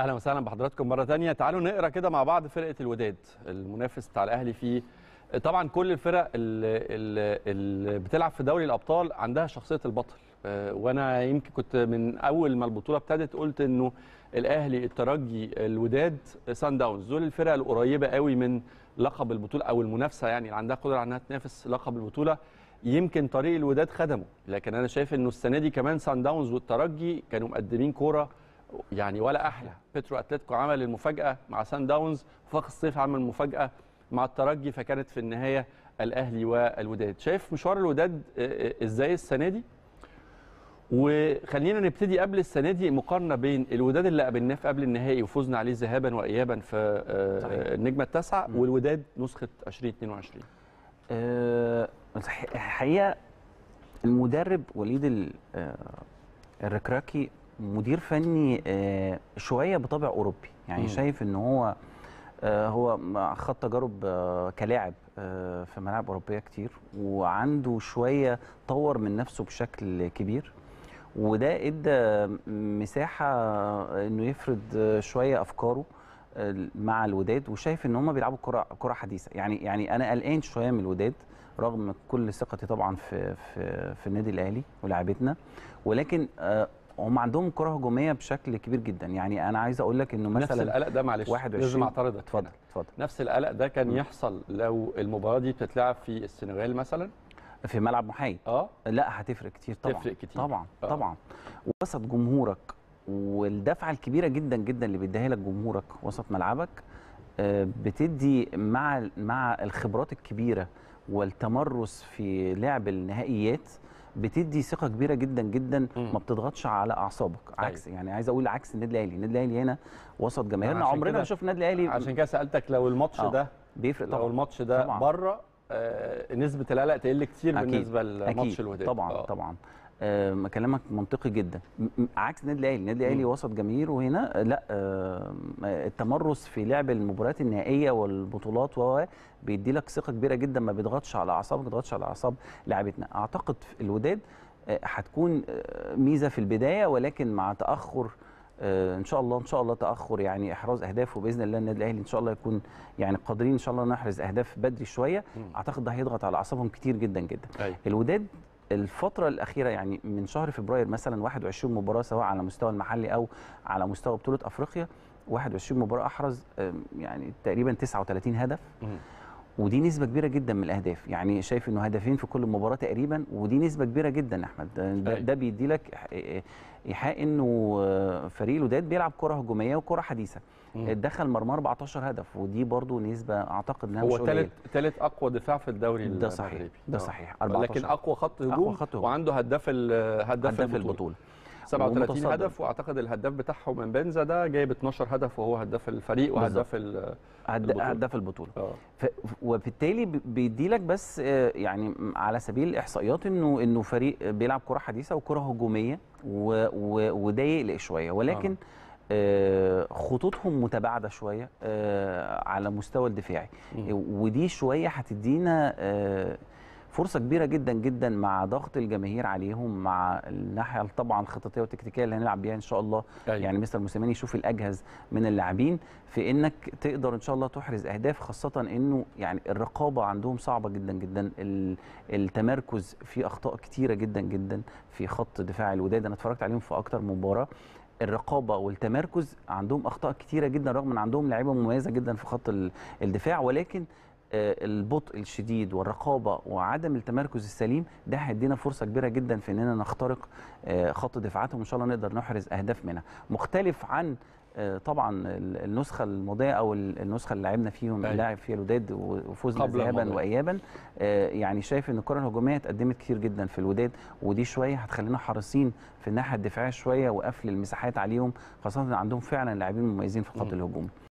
اهلا وسهلا بحضراتكم مره ثانيه تعالوا نقرا كده مع بعض فرقه الوداد المنافس بتاع الاهلي في طبعا كل الفرق اللي, اللي بتلعب في دوري الابطال عندها شخصيه البطل آه، وانا يمكن كنت من اول ما البطوله ابتدت قلت انه الاهلي الترجي الوداد سان داونز دول الفرق القريبه قوي من لقب البطوله او المنافسه يعني اللي عندها قدره انها تنافس لقب البطوله يمكن طريق الوداد خدمه لكن انا شايف انه السنه دي كمان سان داونز والترجي كانوا مقدمين كوره يعني ولا احلى بيترو اتلتيكو عمل المفاجاه مع سان داونز وفاق الصيف عمل المفاجاه مع الترجي فكانت في النهايه الاهلي والوداد شايف مشوار الوداد آه، آه، ازاي السنه دي وخلينا نبتدي قبل السنه دي مقارنه بين الوداد اللي قابلناه في قبل النهائي وفوزنا عليه ذهابا وايابا في آه، صحيح. النجمه التاسعه والوداد نسخه 2022 الحقيقه المدرب وليد الركراكي مدير فني آه، شويه بطبع اوروبي يعني م. شايف ان هو آه، هو خط تجارب آه، كلاعب في ملاعب اوروبيه كتير وعنده شويه طور من نفسه بشكل كبير وده ادى مساحه انه يفرض شويه افكاره مع الوداد وشايف ان هم بيلعبوا كره كره حديثه يعني يعني انا قلقان شويه من الوداد رغم كل ثقتي طبعا في في في النادي الاهلي ولاعيبتنا ولكن هم عندهم كره هجوميه بشكل كبير جدا يعني انا عايز اقول لك انه مثلا نفس القلق ده معلش 21 لازم اعترضك اتفضل اتفضل نفس القلق ده كان يحصل لو المباراه دي بتتلعب في السنغال مثلا في ملعب محايد اه لا هتفرق كتير طبعا تفرق كتير طبعا أوه. طبعا وسط جمهورك والدفعه الكبيره جدا جدا اللي بيديها لك جمهورك وسط ملعبك آه، بتدي مع مع الخبرات الكبيره والتمرس في لعب النهائيات بتدي ثقه كبيره جدا جدا ما بتضغطش على اعصابك أيوة. عكس يعني عايز اقول عكس النادي الاهلي النادي الاهلي هنا وسط جماهيرنا عمرنا ما شفنا النادي الاهلي عشان كده سالتك لو الماتش آه. ده بيفرق طبعا لو الماتش ده بره آه، نسبه القلق تقل كتير أكيد. بالنسبه لماتش الوداد طبعا آه. طبعا آه كلامك منطقي جدا عكس النادي الاهلي النادي الاهلي وسط جماهير وهنا لا آه التمرس في لعب المباريات النهائيه والبطولات و بيدي لك ثقه كبيره جدا ما بيضغطش على اعصابك ما بيضغطش على اعصاب لاعبتنا اعتقد الوداد آه، هتكون آه ميزه في البدايه ولكن مع تاخر آه، ان شاء الله ان شاء الله تاخر يعني احراز اهدافه باذن الله النادي الاهلي ان شاء الله يكون يعني قادرين ان شاء الله نحرز اهداف بدري شويه اعتقد ده هيضغط على اعصابهم كتير جدا جدا أي. أيوة. الوداد الفترة الأخيرة يعني من شهر فبراير مثلا 21 مباراة سواء على مستوى المحلي أو على مستوى بطولة أفريقيا 21 مباراة أحرز يعني تقريبا 39 هدف ودي نسبة كبيرة جدا من الأهداف يعني شايف إنه هدفين في كل مباراة تقريبا ودي نسبة كبيرة جدا أحمد ده, ده بيدي لك إيحاء إنه فريق الوداد بيلعب كرة هجومية وكرة حديثة دخل مرمى 14 هدف ودي برضو نسبه اعتقد انها هو ثالث ثالث اقوى دفاع في الدوري ده صحيح ده صحيح 14. لكن اقوى خط هجوم, أقوى خط هجوم وعنده هداف هداف البطوله, البطولة. 37 هدف واعتقد الهداف بتاعهم من بنزا ده جايب 12 هدف وهو هداف الفريق وهداف البطوله هداف البطوله آه. ف... وبالتالي بيدي لك بس آه، يعني على سبيل الاحصائيات انه انه فريق بيلعب كره حديثه وكره هجوميه و... و... وده يقلق شويه ولكن آه. آه. خطوطهم متباعده شويه آه، على مستوى الدفاعي ودي شويه هتدينا فرصه كبيره جدا جدا مع ضغط الجماهير عليهم مع الناحيه طبعا الخططيه والتكتيكيه اللي هنلعب بيها ان شاء الله أيوة. يعني مستر موسيماني يشوف الاجهز من اللاعبين في انك تقدر ان شاء الله تحرز اهداف خاصه انه يعني الرقابه عندهم صعبه جدا جدا التمركز في اخطاء كتيره جدا جدا في خط دفاع الوداد انا اتفرجت عليهم في اكتر من مباراه الرقابه والتمركز عندهم اخطاء كتيره جدا رغم ان عندهم لعيبه مميزه جدا في خط الدفاع ولكن آه، البطء الشديد والرقابه وعدم التمركز السليم ده هيدينا فرصه كبيره جدا في اننا نخترق آه، خط دفاعاتهم وان شاء الله نقدر نحرز اهداف منها مختلف عن آه، طبعا النسخه الماضيه او النسخه اللي لعبنا فيهم أيه. لعب فيها الوداد وفوزنا ذهابا وايابا يعني شايف ان الكره الهجوميه اتقدمت كتير جدا في الوداد ودي شويه هتخلينا حريصين في الناحيه الدفاعيه شويه وقفل المساحات عليهم خاصه عندهم فعلا لاعبين مميزين في الخط الهجومي